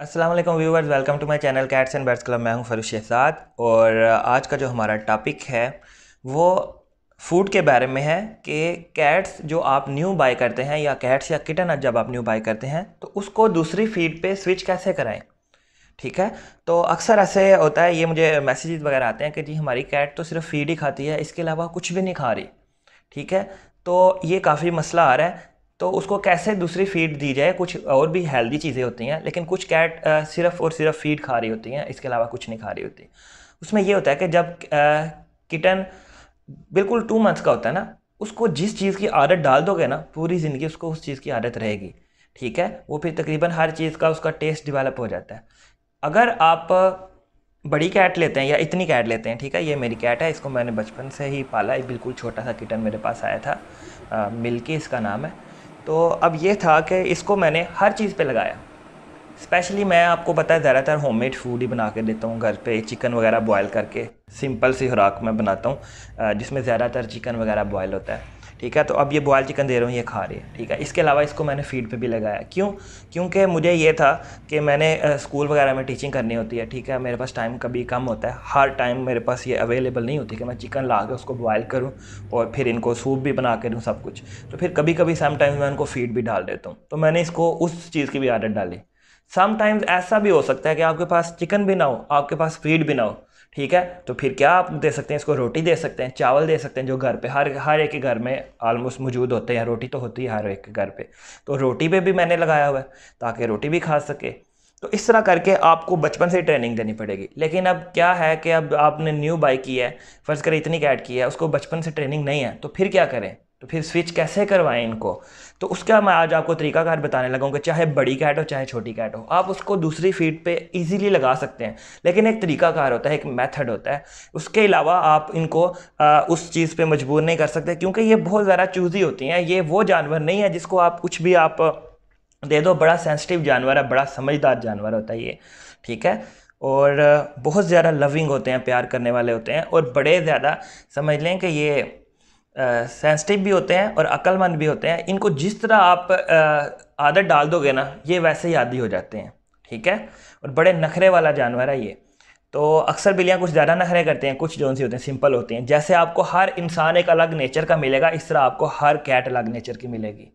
Aslam viewers welcome to my channel cats and birds club मैं हूँ फरूश शहजाद और आज का जो हमारा टॉपिक है वो फूड के बारे में है कि कैट्स जो आप न्यू बाय करते हैं या कैट्स या किटन जब आप न्यू बाय करते हैं तो उसको दूसरी फीड पे स्विच कैसे कराएं ठीक है तो अक्सर ऐसे होता है ये मुझे मैसेजेस वगैरह आते हैं कि जी हमारी कैट तो सिर्फ फीड ही खाती है इसके अलावा कुछ भी नहीं खा रही ठीक है तो ये काफ़ी मसला आ रहा है तो उसको कैसे दूसरी फीड दी जाए कुछ और भी हेल्दी चीज़ें होती हैं लेकिन कुछ कैट सिर्फ और सिर्फ फीड खा रही होती हैं इसके अलावा कुछ नहीं खा रही होती उसमें यह होता है कि जब किटन बिल्कुल टू मंथ्स का होता है ना उसको जिस चीज़ की आदत डाल दोगे ना पूरी ज़िंदगी उसको उस चीज़ की आदत रहेगी ठीक है वो फिर तकरीबन हर चीज़ का उसका टेस्ट डिवेलप हो जाता है अगर आप बड़ी कैट लेते हैं या इतनी कैट लेते हैं ठीक है ये मेरी कैट है इसको मैंने बचपन से ही पाला है बिल्कुल छोटा सा किटन मेरे पास आया था मिल्की इसका नाम है तो अब ये था कि इसको मैंने हर चीज़ पे लगाया स्पेशली मैं आपको पता है ज़्यादातर होममेड फूड ही बना के देता हूँ घर पे चिकन वगैरह बॉयल करके सिंपल सी खुराक मैं बनाता हूँ जिसमें ज़्यादातर चिकन वगैरह बॉयल होता है ठीक है तो अब ये बॉयल चिकन दे रहा हूँ ये खा रही है ठीक है इसके अलावा इसको मैंने फीड पे भी लगाया क्यों क्योंकि मुझे ये था कि मैंने स्कूल वगैरह में टीचिंग करनी होती है ठीक है मेरे पास टाइम कभी कम होता है हर टाइम मेरे पास ये अवेलेबल नहीं होती कि मैं चिकन ला के उसको बॉयल करूँ और फिर इनको सूप भी बना के दूँ सब कुछ तो फिर कभी कभी समटाइम्स मैं उनको फीड भी डाल देता हूँ तो मैंने इसको उस चीज़ की भी आदत डाली समटाइम्स ऐसा भी हो सकता है कि आपके पास चिकन भी ना हो आपके पास फीड भी ना हो ठीक है तो फिर क्या आप दे सकते हैं इसको रोटी दे सकते हैं चावल दे सकते हैं जो घर पे हर हर एक घर में आलमोस्ट मौजूद होते हैं रोटी तो होती है हर एक घर पे तो रोटी पे भी मैंने लगाया हुआ है ताकि रोटी भी खा सके तो इस तरह करके आपको बचपन से ट्रेनिंग देनी पड़ेगी लेकिन अब क्या है कि अब आपने न्यू बाई की है फ़र्ज़ करें इतनी कैड की है उसको बचपन से ट्रेनिंग नहीं है तो फिर क्या करें तो फिर स्विच कैसे करवाएं इनको तो उसका मैं आज आपको तरीकाकार बताने लगा कि चाहे बड़ी कैट हो चाहे छोटी कैट हो आप उसको दूसरी फीड पे इजीली लगा सकते हैं लेकिन एक तरीकाकार होता है एक मेथड होता है उसके अलावा आप इनको आ, उस चीज़ पे मजबूर नहीं कर सकते क्योंकि ये बहुत ज़्यादा चूजी होती हैं ये वो जानवर नहीं है जिसको आप कुछ भी आप दे दो बड़ा सेंसिटिव जानवर है बड़ा समझदार जानवर होता है ये ठीक है और बहुत ज़्यादा लविंग होते हैं प्यार करने वाले होते हैं और बड़े ज़्यादा समझ लें कि ये सेंसिटिव भी होते हैं और अक्लमंद भी होते हैं इनको जिस तरह आप आदत डाल दोगे ना ये वैसे ही आदि हो जाते हैं ठीक है और बड़े नखरे वाला जानवर है ये तो अक्सर बिल्लियाँ कुछ ज़्यादा नखरे करते हैं कुछ जोन सी होते हैं सिंपल होते हैं जैसे आपको हर इंसान एक अलग नेचर का मिलेगा इस तरह आपको हर कैट अलग नेचर की मिलेगी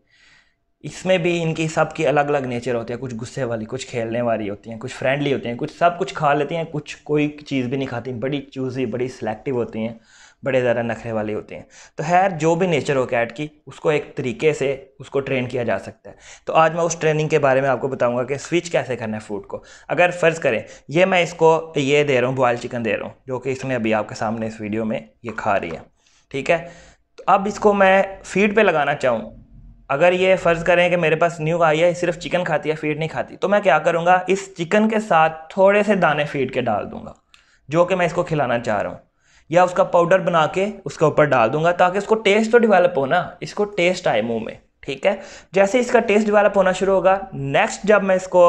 इसमें भी इनकी सब की अलग अलग नेचर होती है कुछ गुस्से वाली कुछ खेलने वाली होती हैं कुछ फ्रेंडली होती हैं कुछ सब कुछ खा लेती हैं कुछ कोई चीज़ भी नहीं खाती बड़ी चूज़ी बड़ी सेलेक्टिव होती हैं बड़े ज़्यादा नखरे वाले होते हैं तो खैर जो भी नेचर हो कैट की उसको एक तरीके से उसको ट्रेन किया जा सकता है तो आज मैं उस ट्रेनिंग के बारे में आपको बताऊंगा कि स्विच कैसे करना है फूड को अगर फ़र्ज़ करें ये मैं इसको ये दे रहा हूँ बॉयल चिकन दे रहा हूँ जो कि इसने अभी आपके सामने इस वीडियो में ये खा रही है ठीक है तो अब इसको मैं फीड पर लगाना चाहूँ अगर ये फ़र्ज़ करें कि मेरे पास न्यू आई है सिर्फ चिकन खाती है फीड नहीं खाती तो मैं क्या करूँगा इस चिकन के साथ थोड़े से दाने फीड के डाल दूँगा जो कि मैं इसको खिलाना चाह रहा हूँ या उसका पाउडर बना के उसके ऊपर डाल दूंगा ताकि उसको टेस्ट तो डिवेलप हो ना इसको टेस्ट आए मुंह में ठीक है जैसे इसका टेस्ट डिवेलप होना शुरू होगा नेक्स्ट जब मैं इसको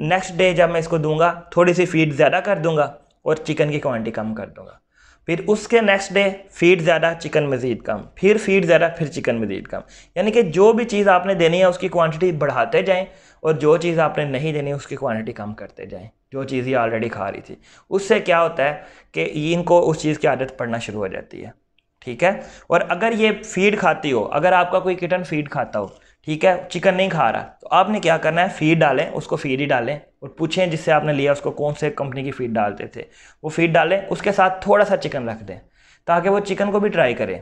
नेक्स्ट डे जब मैं इसको दूंगा थोड़ी सी फीड ज़्यादा कर दूंगा और चिकन की क्वांटिटी कम कर दूंगा फिर उसके नेक्स्ट डे फीड ज़्यादा चिकन मज़ीद कम फिर फीड ज़्यादा फिर चिकन मज़ीद कम यानी कि जो भी चीज़ आपने देनी है उसकी क्वांटिटी बढ़ाते जाएं और जो चीज़ आपने नहीं देनी उसकी क्वांटिटी कम करते जाएं जो चीज़ ये ऑलरेडी खा रही थी उससे क्या होता है कि इनको उस चीज़ की आदत पड़ना शुरू हो जाती है ठीक है और अगर ये फीड खाती हो अगर आपका कोई किटन फीड खाता हो ठीक है चिकन नहीं खा रहा तो आपने क्या करना है फीड डालें उसको फीड ही डालें और पूछें जिससे आपने लिया उसको कौन से कंपनी की फीड डालते थे वो फीड डालें उसके साथ थोड़ा सा चिकन रख दें ताकि वो चिकन को भी ट्राई करें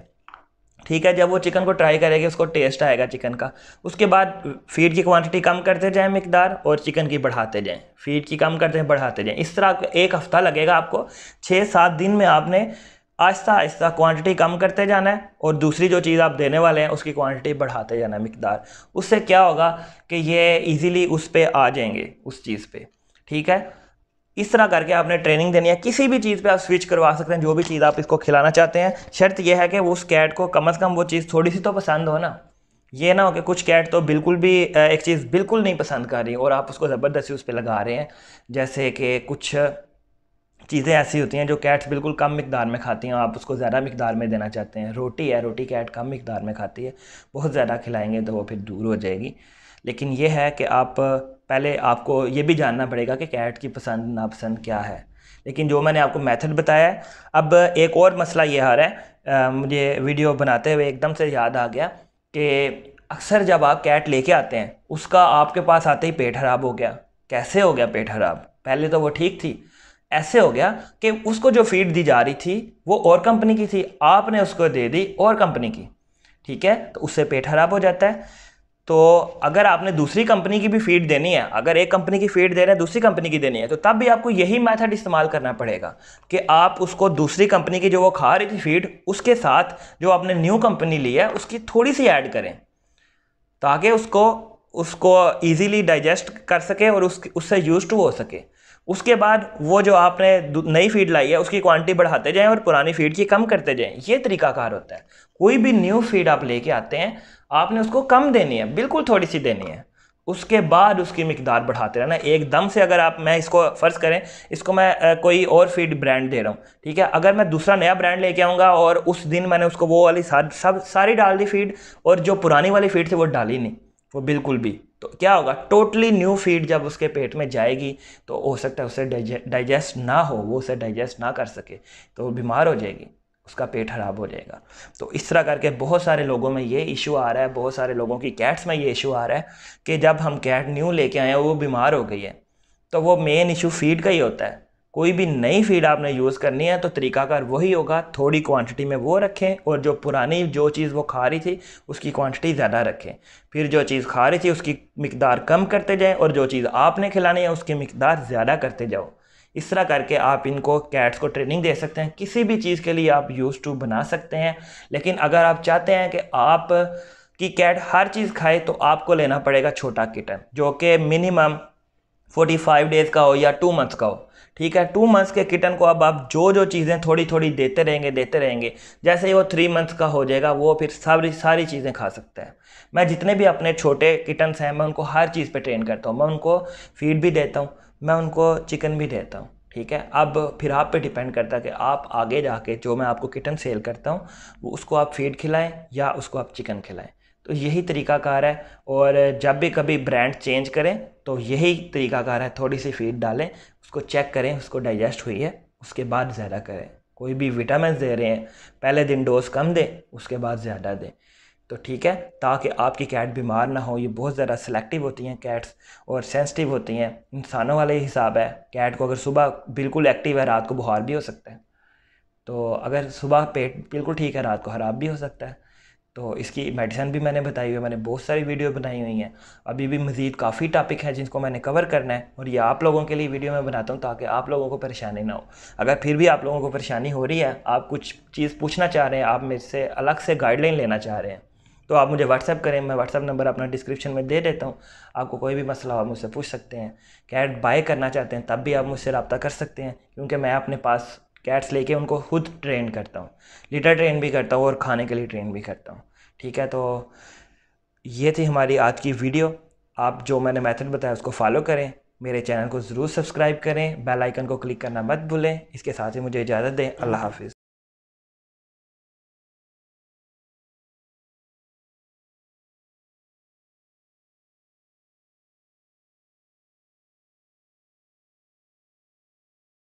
ठीक है जब वो चिकन को ट्राई करेगी उसको टेस्ट आएगा चिकन का उसके बाद फीड की क्वांटिटी कम करते जाएं मकदार और चिकन की बढ़ाते जाएं फीड की कम करते हैं बढ़ाते जाएं इस तरह एक हफ़्ता लगेगा आपको छः सात दिन में आपने आहिस्ता आहिस्ता क्वांटिटी कम करते जाना है और दूसरी जो चीज़ आप देने वाले हैं उसकी क्वांटिटी बढ़ाते जाना है मकदार उससे क्या होगा कि ये इजीली उस पर आ जाएंगे उस चीज़ पे ठीक है इस तरह करके आपने ट्रेनिंग देनी है किसी भी चीज़ पे आप स्विच करवा सकते हैं जो भी चीज़ आप इसको खिलाना चाहते हैं शर्त यह है कि उस कैट को कम अज़ कम वो चीज़ थोड़ी सी तो पसंद हो ना ये ना हो कि कुछ कैट तो बिल्कुल भी एक चीज़ बिल्कुल नहीं पसंद कर रही और आप उसको ज़बरदस्ती उस पर लगा रहे हैं जैसे कि कुछ चीज़ें ऐसी होती हैं जो कैट्स बिल्कुल कम मकदार में खाती हैं आप उसको ज़्यादा मकदार में देना चाहते हैं रोटी है रोटी कैट कम मकदार में खाती है बहुत ज़्यादा खिलाएंगे तो वो फिर दूर हो जाएगी लेकिन ये है कि आप पहले आपको ये भी जानना पड़ेगा कि कैट की पसंद नापसंद क्या है लेकिन जो मैंने आपको मेथड बताया है अब एक और मसला ये आ रहा है आ, मुझे वीडियो बनाते हुए एकदम से याद आ गया कि अक्सर जब आप कैट लेके आते हैं उसका आपके पास आते ही पेट खराब हो गया कैसे हो गया पेट खराब पहले तो वो ठीक थी ऐसे हो गया कि उसको जो फीड दी जा रही थी वो और कंपनी की थी आपने उसको दे दी और कंपनी की ठीक है तो उससे पेट खराब हो जाता है तो अगर आपने दूसरी कंपनी की भी फीड देनी है अगर एक कंपनी की फीड दे रहे हैं दूसरी कंपनी की देनी है तो तब भी आपको यही मेथड इस्तेमाल करना पड़ेगा कि आप उसको दूसरी कंपनी की जो वो खा रही थी फीड उसके साथ जो आपने न्यू कंपनी ली है उसकी थोड़ी सी ऐड करें ताकि उसको उसको ईजीली डाइजेस्ट कर सके और उस उससे यूज टू हो सके उसके बाद वो जो आपने नई फीड लाई है उसकी क्वांटिटी बढ़ाते जाएं और पुरानी फीड की कम करते जाएं ये तरीकाकार होता है कोई भी न्यू फीड आप लेके आते हैं आपने उसको कम देनी है बिल्कुल थोड़ी सी देनी है उसके बाद उसकी मकदार बढ़ाते रहना एकदम से अगर आप मैं इसको फ़र्ज़ करें इसको मैं कोई और फीड ब्रांड दे रहा हूँ ठीक है अगर मैं दूसरा नया ब्रांड लेके आऊँगा और उस दिन मैंने उसको वो वाली सब सारी डाल दी फीड और जो पुरानी वाली फीड थी वो डाली नहीं वो बिल्कुल भी तो क्या होगा टोटली न्यू फीड जब उसके पेट में जाएगी तो हो सकता है उसे डाइजेस्ट ना हो वो उसे डाइजेस्ट ना कर सके तो वो बीमार हो जाएगी उसका पेट ख़राब हो जाएगा तो इस तरह करके बहुत सारे लोगों में ये इशू आ रहा है बहुत सारे लोगों की कैट्स में ये इशू आ रहा है कि जब हम कैट न्यू लेके आए वो बीमार हो गई है तो वो मेन इशू फीड का ही होता है कोई भी नई फीड आपने यूज़ करनी है तो तरीकाकार वही होगा थोड़ी क्वांटिटी में वो रखें और जो पुरानी जो चीज़ वो खा रही थी उसकी क्वांटिटी ज़्यादा रखें फिर जो चीज़ खा रही थी उसकी मकदार कम करते जाएं और जो चीज़ आपने खिलानी है उसकी मकदार ज़्यादा करते जाओ इस तरह करके आप इनको कैट्स को ट्रेनिंग दे सकते हैं किसी भी चीज़ के लिए आप यूज़ टू बना सकते हैं लेकिन अगर आप चाहते हैं कि आप की कैट हर चीज़ खाए तो आपको लेना पड़ेगा छोटा किटन जो कि मिनिमम 45 डेज़ का हो या टू मंथ्स का हो ठीक है टू मंथ्स के किटन को अब आप जो जो चीज़ें थोड़ी थोड़ी देते रहेंगे देते रहेंगे जैसे ही वो थ्री मंथ्स का हो जाएगा वो फिर सारी सारी चीज़ें खा सकता है मैं जितने भी अपने छोटे किटन्स हैं मैं उनको हर चीज़ पर ट्रेन करता हूँ मैं उनको फीड भी देता हूँ मैं उनको चिकन भी देता हूँ ठीक है अब फिर आप पे डिपेंड करता है कि आप आगे जाके जो मैं आपको किटन सेल करता हूँ उसको आप फीड खिलाएं या उसको आप चिकन खिलाएं तो यही तरीकाकार है और जब भी कभी ब्रांड चेंज करें तो यही तरीकाकार है थोड़ी सी फीड डालें उसको चेक करें उसको डाइजेस्ट हुई है उसके बाद ज़्यादा करें कोई भी विटामिन दे रहे हैं पहले दिन डोज कम दें उसके बाद ज़्यादा दें तो ठीक है ताकि आपकी कैट बीमार ना हो ये बहुत ज़्यादा सिलेक्टिव होती हैं कैट्स और सेंसिटिव होती हैं इंसानों वाले हिसाब है कैट को अगर सुबह बिल्कुल एक्टिव है रात को बुखार भी हो सकता है तो अगर सुबह पेट बिल्कुल ठीक है रात को खराब भी हो सकता है तो इसकी मेडिसिन भी मैंने बताई हुई है मैंने बहुत सारी वीडियो बनाई हुई हैं अभी भी मज़ीद काफ़ी टॉपिक हैं जिनको मैंने कवर करना है और ये आप लोगों के लिए वीडियो मैं बनाता हूँ ताकि आप लोगों को परेशानी ना हो अगर फिर भी आप लोगों को परेशानी हो रही है आप कुछ चीज़ पूछना चाह रहे हैं आप मेरे से अलग से गाइडलाइन लेना चाह रहे हैं तो आप मुझे व्हाट्सअप करें मैं व्हाट्सअप नंबर अपना डिस्क्रिप्शन में दे देता हूँ आपको कोई भी मसला हो आप मुझसे पूछ सकते हैं कैट बाय करना चाहते हैं तब भी आप मुझसे रबता कर सकते हैं क्योंकि मैं अपने पास कैट्स लेके उनको खुद ट्रेन करता हूँ लीटर ट्रेन भी करता हूँ और खाने के लिए ट्रेन भी करता हूँ ठीक है तो ये थी हमारी आज की वीडियो आप जो मैंने मेथड बताया उसको फॉलो करें मेरे चैनल को ज़रूर सब्सक्राइब करें बेल आइकन को क्लिक करना मत भूलें इसके साथ ही मुझे इजाज़त दें अल्लाह हाफिज़